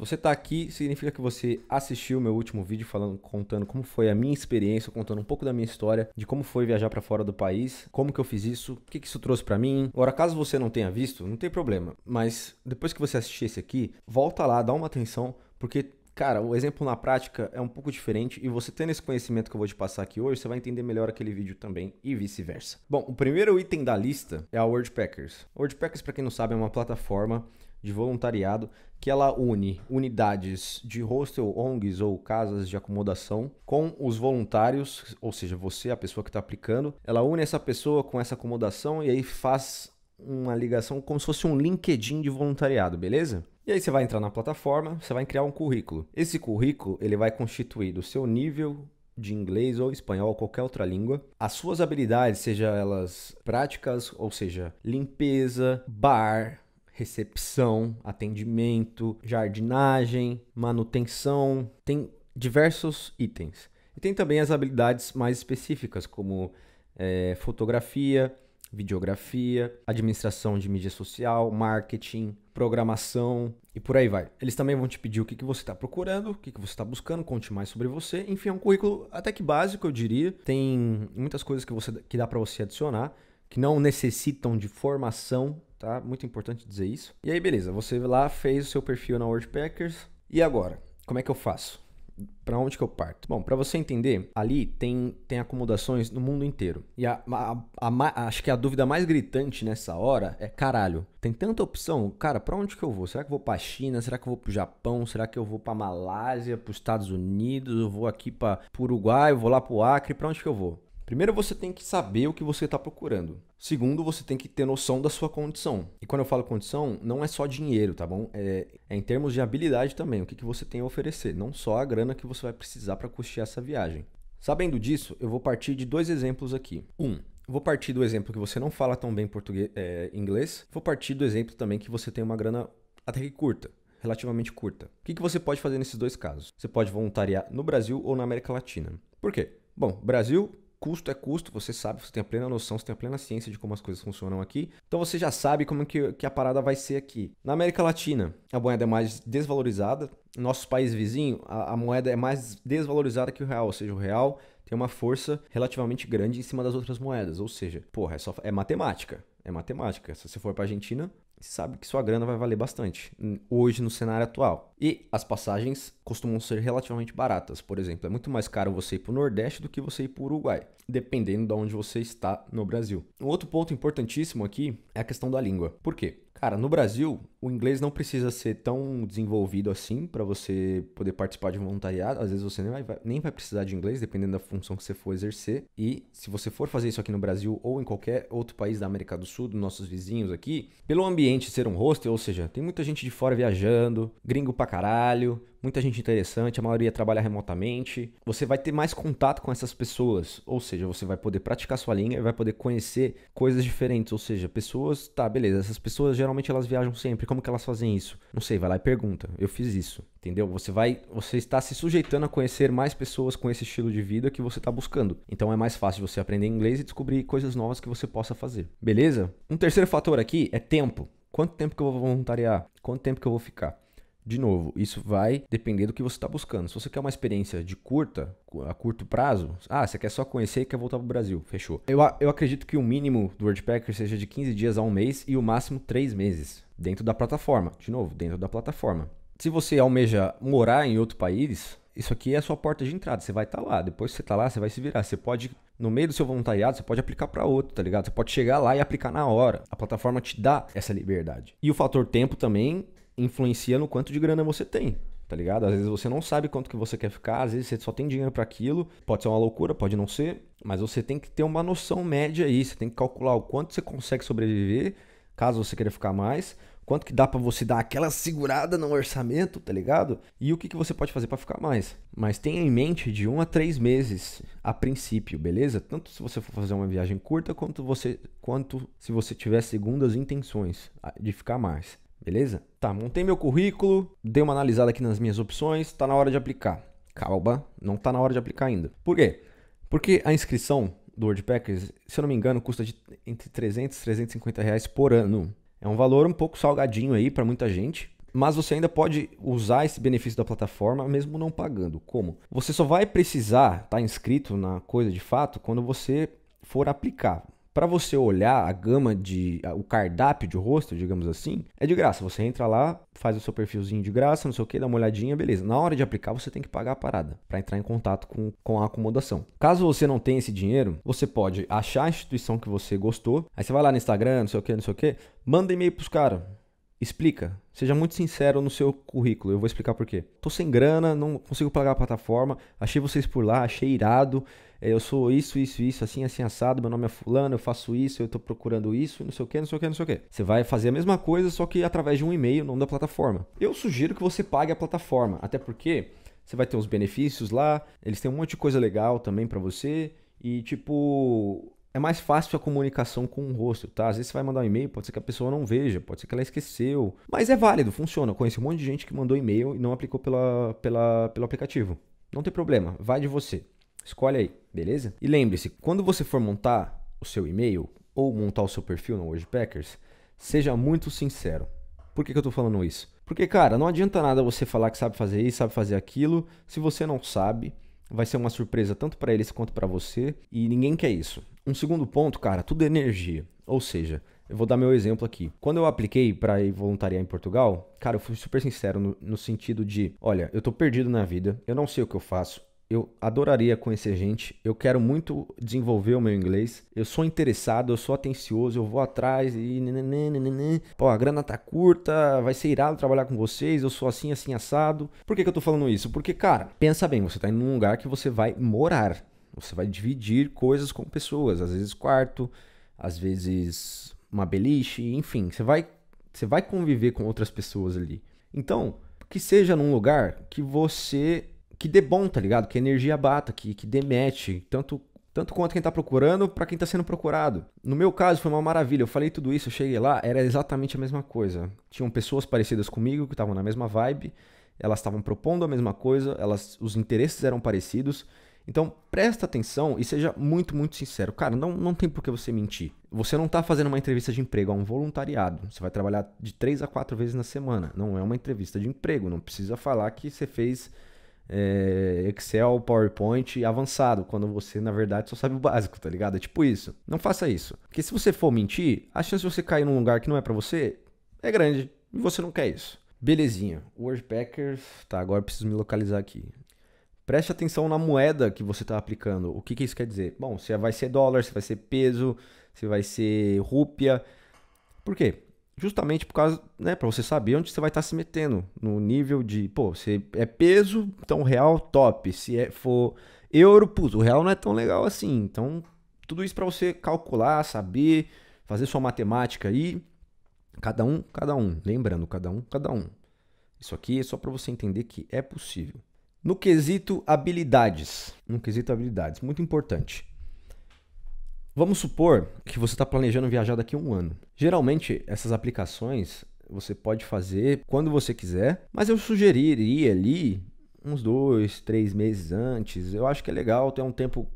você está aqui, significa que você assistiu meu último vídeo falando, contando como foi a minha experiência, contando um pouco da minha história, de como foi viajar para fora do país, como que eu fiz isso, o que, que isso trouxe para mim. Agora, caso você não tenha visto, não tem problema, mas depois que você assistir esse aqui, volta lá, dá uma atenção, porque cara, o exemplo na prática é um pouco diferente e você tendo esse conhecimento que eu vou te passar aqui hoje, você vai entender melhor aquele vídeo também e vice-versa. Bom, o primeiro item da lista é a WordPackers. A WordPackers, para quem não sabe, é uma plataforma de voluntariado que ela une unidades de hostel, ONGs ou casas de acomodação com os voluntários, ou seja, você, a pessoa que está aplicando. Ela une essa pessoa com essa acomodação e aí faz uma ligação como se fosse um LinkedIn de voluntariado, beleza? E aí você vai entrar na plataforma, você vai criar um currículo. Esse currículo ele vai constituir do seu nível de inglês ou espanhol ou qualquer outra língua, as suas habilidades, seja elas práticas, ou seja, limpeza, bar, recepção, atendimento, jardinagem, manutenção, tem diversos itens. E tem também as habilidades mais específicas, como é, fotografia, videografia, administração de mídia social, marketing, programação e por aí vai. Eles também vão te pedir o que, que você está procurando, o que, que você está buscando, conte mais sobre você. Enfim, é um currículo até que básico, eu diria. Tem muitas coisas que, você, que dá para você adicionar que não necessitam de formação, tá? Muito importante dizer isso. E aí, beleza, você lá fez o seu perfil na WordPackers. E agora? Como é que eu faço? Para onde que eu parto? Bom, para você entender, ali tem, tem acomodações no mundo inteiro. E a, a, a, acho que a dúvida mais gritante nessa hora é: caralho, tem tanta opção. Cara, para onde que eu vou? Será que eu vou para China? Será que eu vou para Japão? Será que eu vou para Malásia? Para os Estados Unidos? Eu vou aqui para Uruguai? Eu vou lá para o Acre? Para onde que eu vou? Primeiro, você tem que saber o que você está procurando. Segundo, você tem que ter noção da sua condição. E quando eu falo condição, não é só dinheiro, tá bom? É, é em termos de habilidade também, o que, que você tem a oferecer, não só a grana que você vai precisar para custear essa viagem. Sabendo disso, eu vou partir de dois exemplos aqui. Um, Vou partir do exemplo que você não fala tão bem português, é, inglês. Vou partir do exemplo também que você tem uma grana até que curta, relativamente curta. O que, que você pode fazer nesses dois casos? Você pode voluntariar no Brasil ou na América Latina. Por quê? Bom, Brasil, custo é custo, você sabe, você tem a plena noção, você tem a plena ciência de como as coisas funcionam aqui. Então você já sabe como que, que a parada vai ser aqui. Na América Latina, a moeda é mais desvalorizada. Nosso país vizinho, a, a moeda é mais desvalorizada que o real, ou seja, o real tem uma força relativamente grande em cima das outras moedas. Ou seja, porra, é, só, é matemática. É matemática. Se você for para Argentina, sabe que sua grana vai valer bastante hum, hoje no cenário atual. E as passagens costumam ser relativamente baratas, por exemplo, é muito mais caro você ir para o Nordeste do que você ir para o Uruguai, dependendo de onde você está no Brasil. Um outro ponto importantíssimo aqui é a questão da língua. Por quê? Cara, no Brasil, o inglês não precisa ser tão desenvolvido assim para você poder participar de um voluntariado. Às vezes você nem vai, nem vai precisar de inglês, dependendo da função que você for exercer. E se você for fazer isso aqui no Brasil ou em qualquer outro país da América do Sul, dos nossos vizinhos aqui, pelo ambiente ser um hostel, ou seja, tem muita gente de fora viajando, gringo pra caralho, muita gente interessante, a maioria trabalha remotamente. Você vai ter mais contato com essas pessoas, ou seja, você vai poder praticar sua língua e vai poder conhecer coisas diferentes, ou seja, pessoas, tá, beleza, essas pessoas geralmente elas viajam sempre, como que elas fazem isso? Não sei, vai lá e pergunta. Eu fiz isso, entendeu? Você vai, você está se sujeitando a conhecer mais pessoas com esse estilo de vida que você está buscando. Então é mais fácil você aprender inglês e descobrir coisas novas que você possa fazer. Beleza? Um terceiro fator aqui é tempo. Quanto tempo que eu vou voluntariar? Quanto tempo que eu vou ficar? De novo, isso vai depender do que você está buscando. Se você quer uma experiência de curta, a curto prazo, ah, você quer só conhecer e quer voltar para o Brasil, fechou. Eu, eu acredito que o mínimo do WordPacker seja de 15 dias a um mês e o máximo 3 meses, dentro da plataforma. De novo, dentro da plataforma. Se você almeja morar em outro país, isso aqui é a sua porta de entrada. Você vai estar tá lá. Depois que você está lá, você vai se virar. Você pode, no meio do seu voluntariado, você pode aplicar para outro, tá ligado? Você pode chegar lá e aplicar na hora. A plataforma te dá essa liberdade. E o fator tempo também influencia no quanto de grana você tem, tá ligado? Às vezes você não sabe quanto que você quer ficar, às vezes você só tem dinheiro para aquilo, pode ser uma loucura, pode não ser, mas você tem que ter uma noção média aí, você tem que calcular o quanto você consegue sobreviver, caso você queira ficar mais, quanto que dá para você dar aquela segurada no orçamento, tá ligado? E o que, que você pode fazer para ficar mais. Mas tenha em mente de um a três meses a princípio, beleza? Tanto se você for fazer uma viagem curta, quanto, você, quanto se você tiver segundas intenções ah, de ficar mais beleza? Tá, montei meu currículo, dei uma analisada aqui nas minhas opções, tá na hora de aplicar. Calma, não tá na hora de aplicar ainda. Por quê? Porque a inscrição do WordPackers, se eu não me engano, custa de entre 300 e 350 reais por ano. É um valor um pouco salgadinho aí para muita gente, mas você ainda pode usar esse benefício da plataforma mesmo não pagando. Como? Você só vai precisar estar tá inscrito na coisa de fato quando você for aplicar. Para você olhar a gama de o cardápio de rosto, digamos assim, é de graça. Você entra lá, faz o seu perfilzinho de graça, não sei o que, dá uma olhadinha, beleza. Na hora de aplicar, você tem que pagar a parada para entrar em contato com, com a acomodação. Caso você não tenha esse dinheiro, você pode achar a instituição que você gostou. Aí você vai lá no Instagram, não sei o que, não sei o que, manda e-mail pros caras Explica. Seja muito sincero no seu currículo. Eu vou explicar por quê. Tô sem grana, não consigo pagar a plataforma. Achei vocês por lá, achei irado. É, eu sou isso, isso, isso, assim, assim, assado. Meu nome é Fulano, eu faço isso, eu tô procurando isso, não sei o que, não sei o que, não sei o que. Você vai fazer a mesma coisa, só que através de um e-mail, nome da plataforma. Eu sugiro que você pague a plataforma, até porque você vai ter uns benefícios lá. Eles têm um monte de coisa legal também para você. E, tipo, é mais fácil a comunicação com o rosto, tá? Às vezes você vai mandar um e-mail, pode ser que a pessoa não veja, pode ser que ela esqueceu. Mas é válido, funciona. Eu conheci um monte de gente que mandou e-mail e não aplicou pela, pela, pelo aplicativo. Não tem problema, vai de você. Escolhe aí, beleza? E lembre-se, quando você for montar o seu e-mail ou montar o seu perfil no Wordpackers, seja muito sincero. Por que, que eu tô falando isso? Porque, cara, não adianta nada você falar que sabe fazer isso, sabe fazer aquilo, se você não sabe vai ser uma surpresa tanto para eles quanto para você e ninguém quer isso. Um segundo ponto, cara, tudo é energia. Ou seja, eu vou dar meu exemplo aqui. Quando eu apliquei para ir voluntariar em Portugal, cara, eu fui super sincero no, no, sentido de, olha, eu tô perdido na vida, eu não sei o que eu faço. Eu adoraria conhecer gente, eu quero muito desenvolver o meu inglês, eu sou interessado, eu sou atencioso, eu vou atrás e. Né, né, né, Pô, a grana tá curta, vai ser irado trabalhar com vocês, eu sou assim, assim, assado. Por que, que eu tô falando isso? Porque, cara, pensa bem, você tá em um lugar que você vai morar você vai dividir coisas com pessoas, às vezes quarto, às vezes uma beliche, enfim, você vai você vai conviver com outras pessoas ali. Então, que seja num lugar que você que dê bom, tá ligado? Que a energia bata, que que demete, tanto tanto quanto quem tá procurando, para quem tá sendo procurado. No meu caso foi uma maravilha. Eu falei tudo isso, eu cheguei lá, era exatamente a mesma coisa. Tinham pessoas parecidas comigo que estavam na mesma vibe, elas estavam propondo a mesma coisa, elas os interesses eram parecidos então, presta atenção e seja muito, muito sincero. Cara, não, não tem por que você mentir. Você não está fazendo uma entrevista de emprego, é um voluntariado. Você vai trabalhar de três a quatro vezes na semana. Não é uma entrevista de emprego. Não precisa falar que você fez é, Excel, PowerPoint avançado, quando você, na verdade, só sabe o básico, tá ligado? É tipo isso. Não faça isso. Porque se você for mentir, a chance de você cair num lugar que não é para você é grande. E você não quer isso. Belezinha. Wordpackers. Tá, agora preciso me localizar aqui preste atenção na moeda que você está aplicando. O que, que isso quer dizer? Bom, se vai ser dólar, se vai ser peso, se vai ser rúpia. Por quê? Justamente por causa, né, para você saber onde você vai estar tá se metendo no nível de, pô, se é peso, então real top, se é for euro, putz, o real não é tão legal assim. Então, tudo isso para você calcular, saber, fazer sua matemática aí. Cada um, cada um, lembrando, cada um, cada um. Isso aqui é só para você entender que é possível. No quesito habilidades, no quesito habilidades, muito importante. Vamos supor que você está planejando viajar daqui a um ano. Geralmente, essas aplicações você pode fazer quando você quiser, mas eu sugeriria ali uns dois, três meses antes. Eu acho que é legal ter um tempo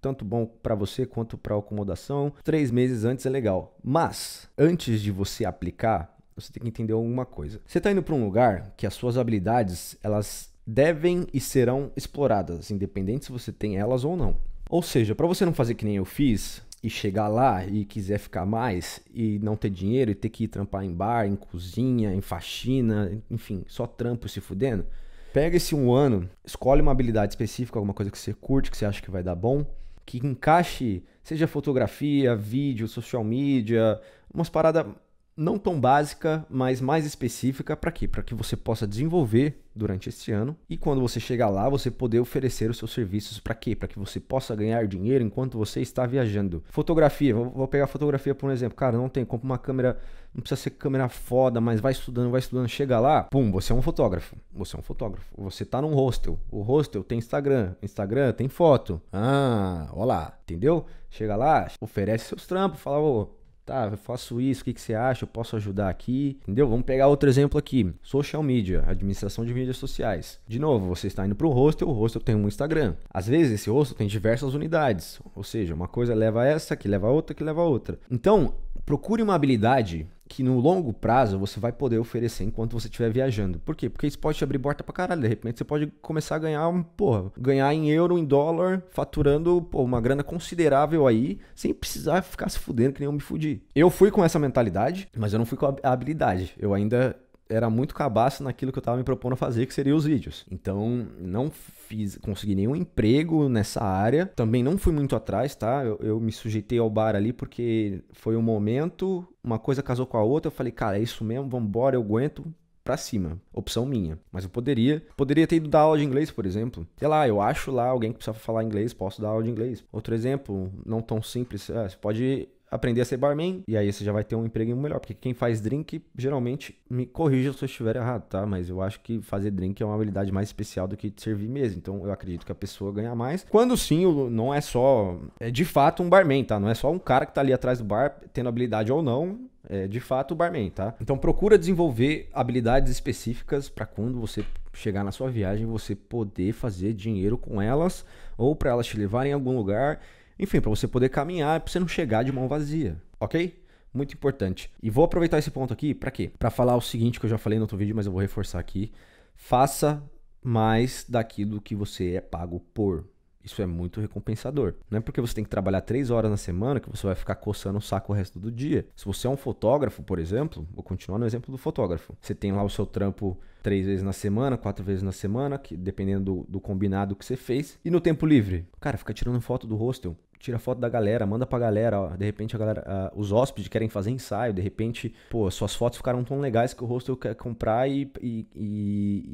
tanto bom para você quanto para a acomodação. Três meses antes é legal. Mas, antes de você aplicar, você tem que entender alguma coisa. Você está indo para um lugar que as suas habilidades elas devem e serão exploradas, independente se você tem elas ou não. Ou seja, para você não fazer que nem eu fiz e chegar lá e quiser ficar mais e não ter dinheiro e ter que ir trampar em bar, em cozinha, em faxina, enfim, só trampo se fudendo, pega esse um ano, escolhe uma habilidade específica, alguma coisa que você curte, que você acha que vai dar bom, que encaixe, seja fotografia, vídeo, social media, umas paradas não tão básica, mas mais específica para quê? Para que você possa desenvolver durante este ano. E quando você chegar lá, você poder oferecer os seus serviços para quê? Para que você possa ganhar dinheiro enquanto você está viajando. Fotografia, vou pegar fotografia por um exemplo. Cara, não tem, compra uma câmera não precisa ser câmera foda, mas vai estudando, vai estudando, chega lá, pum, você é um fotógrafo. Você é um fotógrafo. Você tá num hostel. O hostel tem Instagram, Instagram tem foto. Ah, olá, entendeu? Chega lá, oferece seus trampos, fala, ô, tá, eu faço isso, o que, que você acha? Eu posso ajudar aqui, entendeu? Vamos pegar outro exemplo aqui: social media, administração de mídias sociais. De novo, você está indo para o hostel, o hostel tem um Instagram. Às vezes, esse hostel tem diversas unidades, ou seja, uma coisa leva a essa, que leva a outra, que leva a outra. Então, procure uma habilidade que no longo prazo você vai poder oferecer enquanto você estiver viajando. Por quê? Porque isso pode te abrir porta pra caralho. De repente você pode começar a ganhar, porra, ganhar em euro, em dólar, faturando uma grana considerável aí, sem precisar ficar se fudendo que nem eu me fudi. Eu fui com essa mentalidade, mas eu não fui com a habilidade. Eu ainda era muito cabaço naquilo que eu estava me propondo a fazer, que seria os vídeos. Então, não fiz, consegui nenhum emprego nessa área. Também não fui muito atrás, tá? Eu, eu me sujeitei ao bar ali porque foi um momento, uma coisa casou com a outra. Eu falei, cara, é isso mesmo, vambora, eu aguento para cima. Opção minha. Mas eu poderia. Poderia ter ido dar aula de inglês, por exemplo. Sei lá, eu acho lá alguém que precisa falar inglês, posso dar aula de inglês. Outro exemplo, não tão simples, é, você pode aprender a ser barman, e aí você já vai ter um emprego melhor, porque quem faz drink, geralmente, me corrija se eu estiver errado, tá? Mas eu acho que fazer drink é uma habilidade mais especial do que servir mesmo, então eu acredito que a pessoa ganha mais. Quando sim, não é só, é de fato um barman, tá? Não é só um cara que tá ali atrás do bar, tendo habilidade ou não, é, de fato o barman, tá? Então procura desenvolver habilidades específicas para quando você chegar na sua viagem você poder fazer dinheiro com elas ou para elas te levarem a algum lugar enfim, para você poder caminhar, para você não chegar de mão vazia, ok? Muito importante. E vou aproveitar esse ponto aqui para quê? Para falar o seguinte que eu já falei no outro vídeo, mas eu vou reforçar aqui. Faça mais daquilo que você é pago por. Isso é muito recompensador. Não é porque você tem que trabalhar três horas na semana que você vai ficar coçando o saco o resto do dia. Se você é um fotógrafo, por exemplo, vou continuar no exemplo do fotógrafo. Você tem lá o seu trampo três vezes na semana, quatro vezes na semana, que, dependendo do, do combinado que você fez. E no tempo livre, cara, fica tirando foto do hostel tira foto da galera, manda pra galera, ó. De repente a galera, uh, os hóspedes querem fazer ensaio, de repente, pô, suas fotos ficaram tão legais que o rosto quer comprar e, e,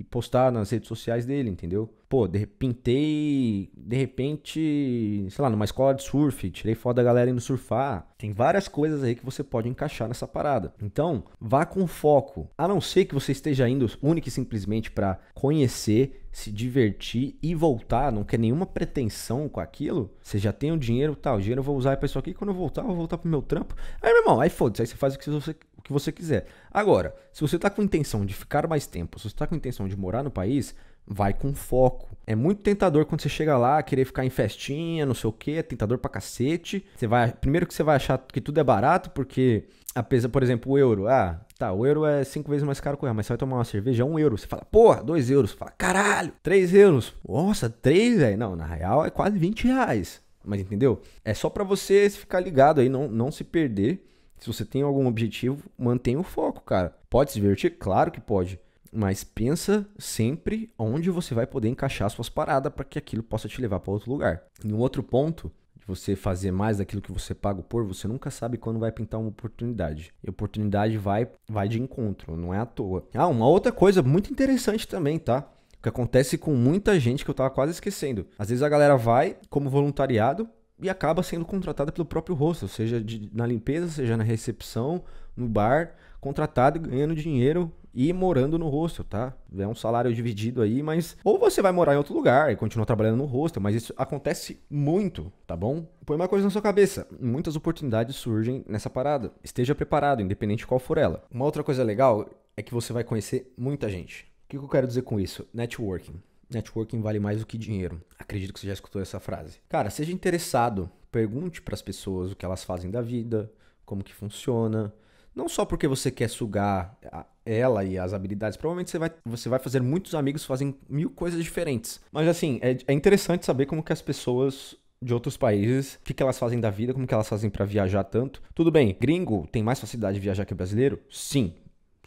e, postar nas redes sociais dele, entendeu? pô, de, pintei, de repente, sei lá, numa escola de surf, tirei foto da galera indo surfar. Tem várias coisas aí que você pode encaixar nessa parada. Então, vá com foco. A não ser que você esteja indo única e simplesmente para conhecer, se divertir e voltar, não quer nenhuma pretensão com aquilo, você já tem o dinheiro, tal, tá, o dinheiro eu vou usar pra isso aqui, quando eu voltar, eu vou voltar pro meu trampo. Aí, meu irmão, aí foda-se, aí você faz o que você, o que você quiser. Agora, se você tá com intenção de ficar mais tempo, se você tá com intenção de morar no país, vai com foco. É muito tentador quando você chega lá, querer ficar em festinha, não sei o que, é tentador pra cacete. Você vai, primeiro que você vai achar que tudo é barato, porque, apesar, por exemplo, o euro, ah, tá, o euro é cinco vezes mais caro que o real, mas você vai tomar uma cerveja, é um euro. Você fala, porra, dois euros. Você fala, caralho, três euros. Nossa, três, velho. Não, na real é quase 20 reais. Mas entendeu? É só para você ficar ligado aí, não, não se perder. Se você tem algum objetivo, mantenha o foco, cara. Pode se divertir? Claro que pode mas pensa sempre onde você vai poder encaixar suas paradas para que aquilo possa te levar para outro lugar. E um outro ponto de você fazer mais daquilo que você paga por, você nunca sabe quando vai pintar uma oportunidade. E oportunidade vai vai de encontro, não é à toa. Ah, uma outra coisa muito interessante também, tá? O que acontece com muita gente que eu tava quase esquecendo. Às vezes a galera vai como voluntariado e acaba sendo contratada pelo próprio rosto, seja de, na limpeza, seja na recepção, no bar, contratado, ganhando dinheiro e morando no hostel, tá? É um salário dividido aí, mas. Ou você vai morar em outro lugar e continua trabalhando no hostel, mas isso acontece muito, tá bom? Põe uma coisa na sua cabeça: muitas oportunidades surgem nessa parada. Esteja preparado, independente de qual for ela. Uma outra coisa legal é que você vai conhecer muita gente. O que eu quero dizer com isso? Networking. Networking vale mais do que dinheiro. Acredito que você já escutou essa frase. Cara, seja interessado, pergunte para as pessoas o que elas fazem da vida, como que funciona, não só porque você quer sugar ela e as habilidades, provavelmente você vai, você vai fazer muitos amigos fazem mil coisas diferentes. Mas assim, é, é interessante saber como que as pessoas de outros países, o que, que elas fazem da vida, como que elas fazem para viajar tanto. Tudo bem, gringo tem mais facilidade de viajar que brasileiro? Sim,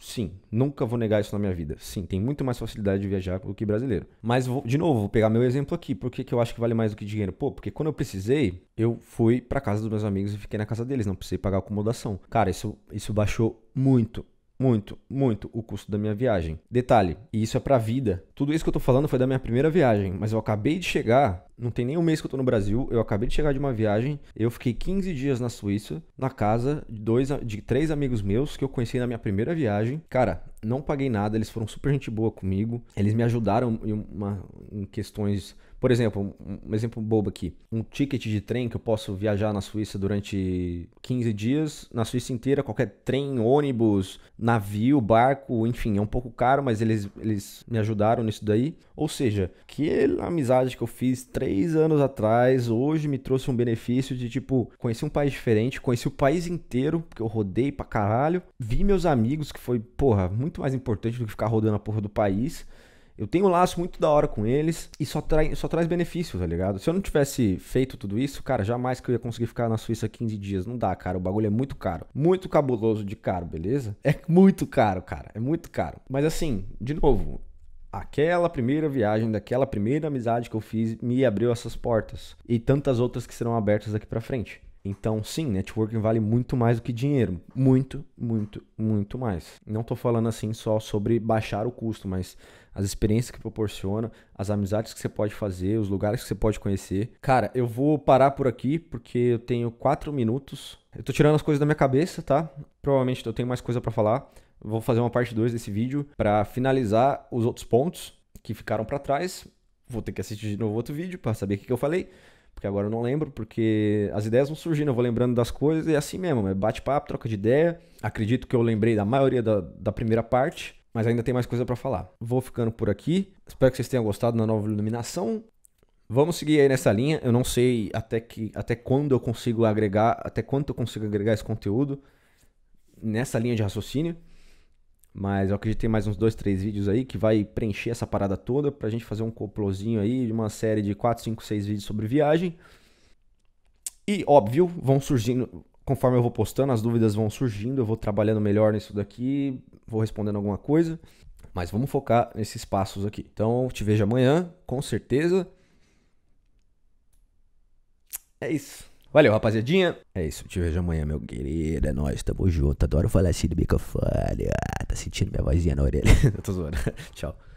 Sim, nunca vou negar isso na minha vida. Sim, tem muito mais facilidade de viajar do que brasileiro. Mas, vou, de novo, vou pegar meu exemplo aqui. Por que, que eu acho que vale mais do que dinheiro? Pô, porque quando eu precisei, eu fui para casa dos meus amigos e fiquei na casa deles. Não precisei pagar acomodação. Cara, isso, isso baixou muito muito, muito o custo da minha viagem. Detalhe, e isso é pra vida. Tudo isso que eu tô falando foi da minha primeira viagem, mas eu acabei de chegar, não tem nem um mês que eu tô no Brasil, eu acabei de chegar de uma viagem, eu fiquei 15 dias na Suíça, na casa de dois de três amigos meus que eu conheci na minha primeira viagem. Cara, não paguei nada, eles foram super gente boa comigo. Eles me ajudaram em, uma, em questões por exemplo, um exemplo bobo aqui. Um ticket de trem que eu posso viajar na Suíça durante 15 dias, na Suíça inteira, qualquer trem, ônibus, navio, barco, enfim, é um pouco caro, mas eles, eles me ajudaram nisso daí. Ou seja, que amizade que eu fiz três anos atrás, hoje me trouxe um benefício de, tipo, conhecer um país diferente, conhecer o país inteiro, porque eu rodei pra caralho, vi meus amigos, que foi, porra, muito mais importante do que ficar rodando a porra do país. Eu tenho um laço muito da hora com eles e só, trai, só traz benefícios, tá ligado? Se eu não tivesse feito tudo isso, cara, jamais que eu ia conseguir ficar na Suíça 15 dias. Não dá, cara. O bagulho é muito caro. Muito cabuloso de caro, beleza? É muito caro, cara. É muito caro. Mas assim, de novo, aquela primeira viagem, daquela primeira amizade que eu fiz, me abriu essas portas. E tantas outras que serão abertas daqui para frente. Então, sim, networking vale muito mais do que dinheiro. Muito, muito, muito mais. Não estou falando assim só sobre baixar o custo, mas as experiências que proporciona, as amizades que você pode fazer, os lugares que você pode conhecer. Cara, eu vou parar por aqui porque eu tenho quatro minutos. Eu estou tirando as coisas da minha cabeça, tá? Provavelmente eu tenho mais coisa para falar. Vou fazer uma parte 2 desse vídeo para finalizar os outros pontos que ficaram para trás. Vou ter que assistir de novo outro vídeo para saber o que eu falei porque agora eu não lembro, porque as ideias vão surgindo, eu vou lembrando das coisas e é assim mesmo, é bate-papo, troca de ideia. Acredito que eu lembrei da maioria da, da primeira parte, mas ainda tem mais coisa para falar. Vou ficando por aqui. Espero que vocês tenham gostado da nova iluminação. Vamos seguir aí nessa linha. Eu não sei até que até quando eu consigo agregar, até quanto eu consigo agregar esse conteúdo nessa linha de raciocínio. Mas eu acredito que tem mais uns dois, três vídeos aí que vai preencher essa parada toda pra gente fazer um coplozinho aí de uma série de 4, 5, 6 vídeos sobre viagem. E, óbvio, vão surgindo, conforme eu vou postando, as dúvidas vão surgindo, eu vou trabalhando melhor nisso daqui, vou respondendo alguma coisa. Mas vamos focar nesses passos aqui. Então, te vejo amanhã, com certeza. É isso. Valeu, rapaziadinha. É isso. Te vejo amanhã, meu querido. É nóis, tamo junto. Adoro falar assim do microfone. Ah, tá sentindo minha vozinha na orelha? Eu tô zoando. Tchau.